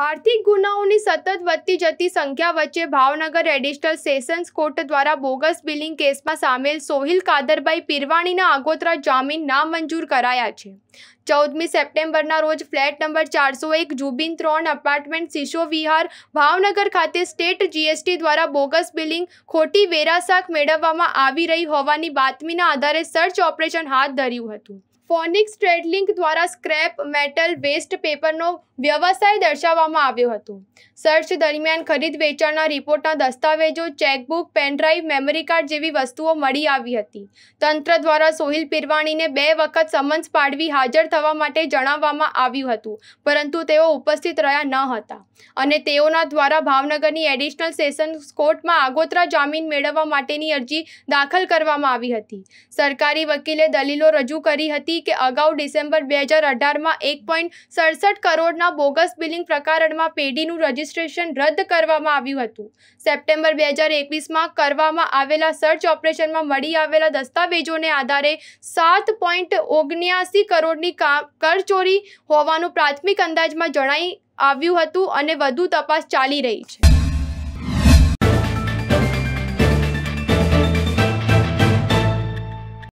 આર્થિક ગુનાઓની સતત વધતી જતી સંખ્યા વચ્ચે ભાવનગર એડિશનલ સેશન્સ કોર્ટ દ્વારા બોગસ બિલિંગ કેસમાં સામેલ સોહિલ કાદરભાઈ પીરવાણીના આગોતરા જામીન નામંજૂર કરાયા છે ચૌદમી સપ્ટેમ્બરના રોજ ફ્લેટ નંબર ચારસો એક જુબિન ત્રણ અપાર્ટમેન્ટ શિશો વિહાર ભાવનગર ખાતે સ્ટેટ જીએસટી દ્વારા બોગસ બિલિંગ ખોટી વેરાશાક મેળવવામાં આવી રહી હોવાની બાતમીના આધારે સર્ચ ઓપરેશન હાથ ધર્યું હતું ફોનિક ટ્રેડ લિંક દ્વારા સ્ક્રેપ મેટલ વેસ્ટ પેપરનો વ્યવસાય દર્શાવવામાં આવ્યો હતો સર્ચ દરમિયાન ખરીદ વેચાણના રિપોર્ટના દસ્તાવેજો ચેકબુક પેનડ્રાઈવ મેમરી કાર્ડ જેવી વસ્તુઓ મળી આવી હતી તંત્ર દ્વારા સોહિલ પીરવાણીને બે વખત સમન્સ પાડવી હાજર થવા માટે જણાવવામાં આવ્યું હતું પરંતુ તેઓ ઉપસ્થિત રહ્યા ન હતા અને તેઓના દ્વારા ભાવનગરની એડિશનલ સેશન્સ કોર્ટમાં આગોતરા જામીન મેળવવા માટેની અરજી દાખલ કરવામાં આવી હતી સરકારી વકીલે દલીલો રજૂ કરી હતી હતી કે અગાઉ ડિસેમ્બર બે હજાર અઢારમાં એક પોઈન્ટ સડસઠ કરોડના બોગસ બિલિંગ પ્રકારણમાં પેઢીનું રજિસ્ટ્રેશન રદ કરવામાં આવ્યું હતું સપ્ટેમ્બર બે હજાર એકવીસમાં કરવામાં આવેલા સર્ચ ઓપરેશનમાં મળી આવેલા દસ્તાવેજોને આધારે સાત પોઈન્ટ ઓગણ્યાસી કરોડની કરચોરી હોવાનું પ્રાથમિક અંદાજમાં જણાઈ આવ્યું હતું અને વધુ તપાસ ચાલી રહી છે